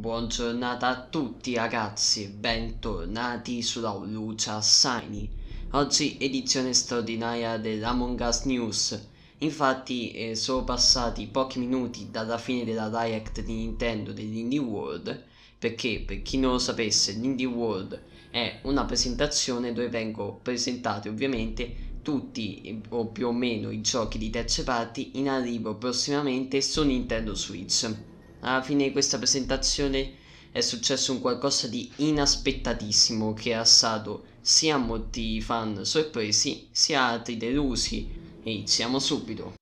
Buongiorno a tutti ragazzi bentornati sulla Lucia Saini. Oggi edizione straordinaria dell'Among Us News. Infatti eh, sono passati pochi minuti dalla fine della Direct di Nintendo dell'Indie World perché per chi non lo sapesse l'Indie World è una presentazione dove vengono presentati ovviamente tutti eh, o più o meno i giochi di terze parti in arrivo prossimamente su Nintendo Switch alla fine di questa presentazione è successo un qualcosa di inaspettatissimo che ha stato sia molti fan sorpresi sia altri delusi. Iniziamo subito.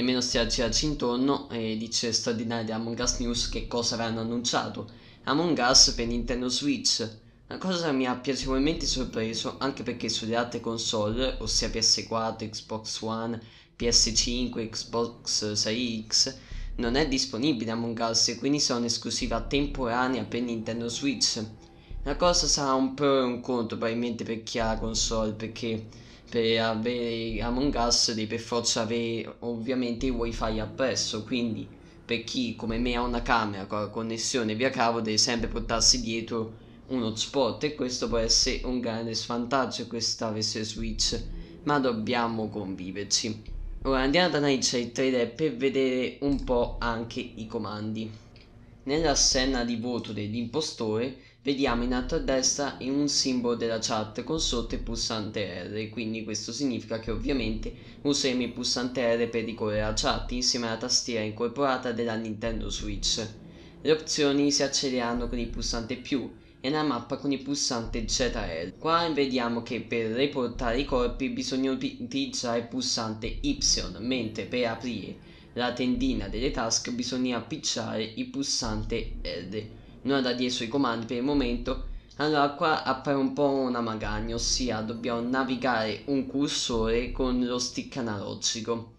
nemmeno si aggirarci intorno e dice straordinaria di Among Us News che cosa avranno annunciato. Among Us per Nintendo Switch. La cosa mi ha piacevolmente sorpreso anche perché sulle altre console, ossia PS4, Xbox One, PS5, Xbox Series X, non è disponibile Among Us e quindi sarà un'esclusiva temporanea per Nintendo Switch. La cosa sarà un pro e un contro probabilmente per chi ha la console perché per avere Among Us devi per forza avere ovviamente il wifi appresso quindi per chi come me ha una camera con la connessione via cavo deve sempre portarsi dietro un hotspot e questo può essere un grande svantaggio questa versione Switch ma dobbiamo conviverci ora andiamo ad analizzare il 3D per vedere un po' anche i comandi nella scena di voto dell'impostore vediamo in alto a destra un simbolo della chat con sotto il pulsante R quindi questo significa che ovviamente useremo il pulsante R per ricorrere alla chat insieme alla tastiera incorporata della Nintendo Switch le opzioni si accelereranno con il pulsante più e nella mappa con il pulsante ZL. Qua vediamo che per riportare i corpi bisogna utilizzare il pulsante Y, mentre per aprire la tendina delle task bisogna appicciare il pulsante R non ha da dietro sui comandi per il momento allora qua appare un po' una magagna ossia dobbiamo navigare un cursore con lo stick analogico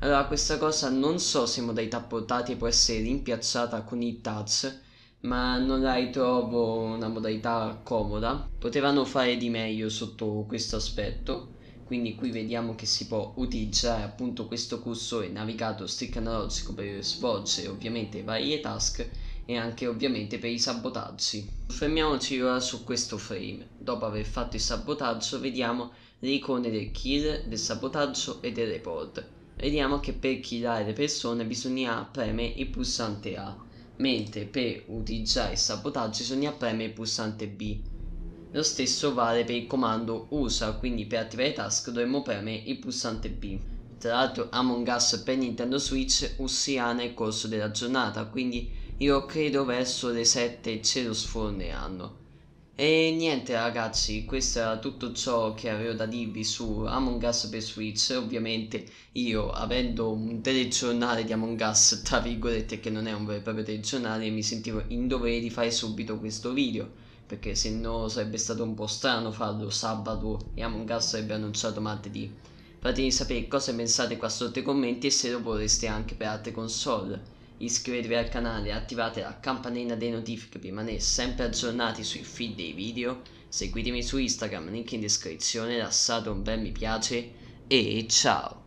allora questa cosa non so se in modalità portate può essere rimpiazzata con i touch ma non la ritrovo una modalità comoda potevano fare di meglio sotto questo aspetto quindi qui vediamo che si può utilizzare appunto questo cursore navigato stick analogico per svolgere ovviamente varie task e anche ovviamente per i sabotaggi. Fermiamoci ora su questo frame. Dopo aver fatto il sabotaggio vediamo le icone del kill, del sabotaggio e del report. Vediamo che per killare le persone bisogna premere il pulsante A, mentre per utilizzare il sabotaggio bisogna premere il pulsante B. Lo stesso vale per il comando USA, quindi per attivare i task dovremmo premere il pulsante B. Tra l'altro Among Us per Nintendo Switch uscirà nel corso della giornata, quindi io credo verso le 7 ce lo sforneranno. E niente ragazzi, questo era tutto ciò che avevo da dirvi su Among Us per Switch, ovviamente io avendo un telegiornale di Among Us, tra virgolette che non è un vero e proprio telegiornale, mi sentivo in dovere di fare subito questo video, perché se no sarebbe stato un po' strano farlo sabato e Among Us sarebbe annunciato martedì. Fatemi sapere cosa pensate qua sotto i commenti e se lo vorreste anche per altre console. Iscrivetevi al canale e attivate la campanella delle notifiche per rimanere sempre aggiornati sui feed dei video. Seguitemi su Instagram, link in descrizione, lasciate un bel mi piace e ciao!